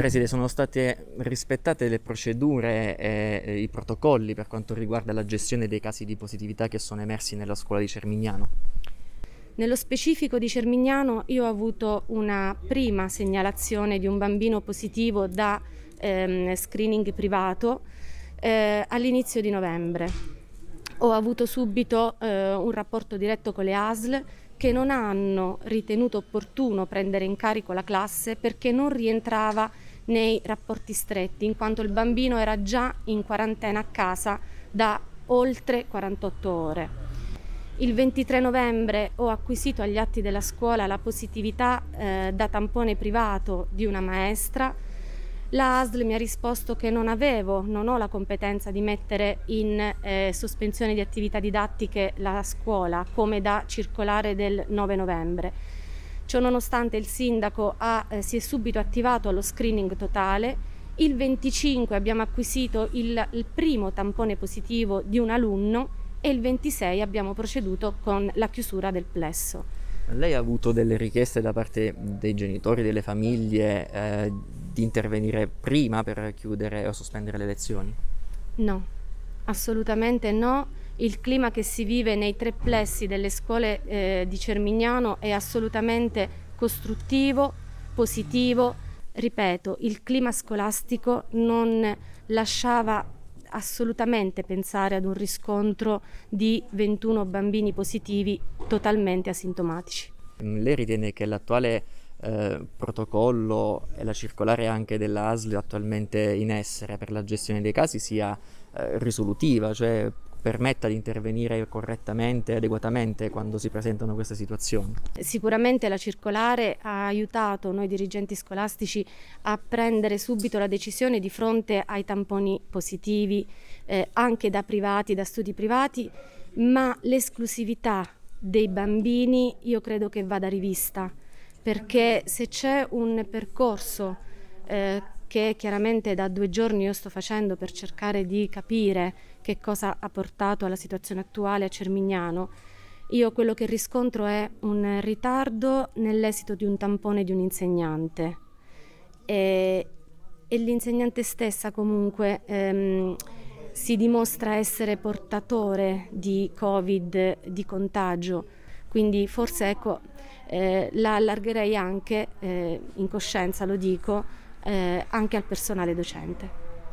Preside, sono state rispettate le procedure e i protocolli per quanto riguarda la gestione dei casi di positività che sono emersi nella scuola di Cermignano? Nello specifico di Cermignano io ho avuto una prima segnalazione di un bambino positivo da ehm, screening privato eh, all'inizio di novembre. Ho avuto subito eh, un rapporto diretto con le ASL che non hanno ritenuto opportuno prendere in carico la classe perché non rientrava nei rapporti stretti, in quanto il bambino era già in quarantena a casa da oltre 48 ore. Il 23 novembre ho acquisito agli atti della scuola la positività eh, da tampone privato di una maestra. La ASL mi ha risposto che non avevo, non ho la competenza di mettere in eh, sospensione di attività didattiche la scuola, come da circolare del 9 novembre Ciononostante il sindaco ha, eh, si è subito attivato allo screening totale, il 25 abbiamo acquisito il, il primo tampone positivo di un alunno e il 26 abbiamo proceduto con la chiusura del plesso. Lei ha avuto delle richieste da parte dei genitori, delle famiglie, eh, di intervenire prima per chiudere o sospendere le lezioni? No, Assolutamente no. Il clima che si vive nei tre plessi delle scuole eh, di Cermignano è assolutamente costruttivo, positivo. Ripeto, il clima scolastico non lasciava assolutamente pensare ad un riscontro di 21 bambini positivi totalmente asintomatici. Lei ritiene che l'attuale eh, protocollo e la circolare anche della attualmente in essere per la gestione dei casi sia eh, risolutiva, cioè permetta di intervenire correttamente e adeguatamente quando si presentano queste situazioni. Sicuramente la circolare ha aiutato noi dirigenti scolastici a prendere subito la decisione di fronte ai tamponi positivi eh, anche da privati, da studi privati, ma l'esclusività dei bambini io credo che vada rivista perché se c'è un percorso eh, che chiaramente da due giorni io sto facendo per cercare di capire che cosa ha portato alla situazione attuale a Cermignano, io quello che riscontro è un ritardo nell'esito di un tampone di un insegnante e, e l'insegnante stessa comunque ehm, si dimostra essere portatore di covid, di contagio. Quindi forse ecco, eh, la allargherei anche, eh, in coscienza lo dico, eh, anche al personale docente.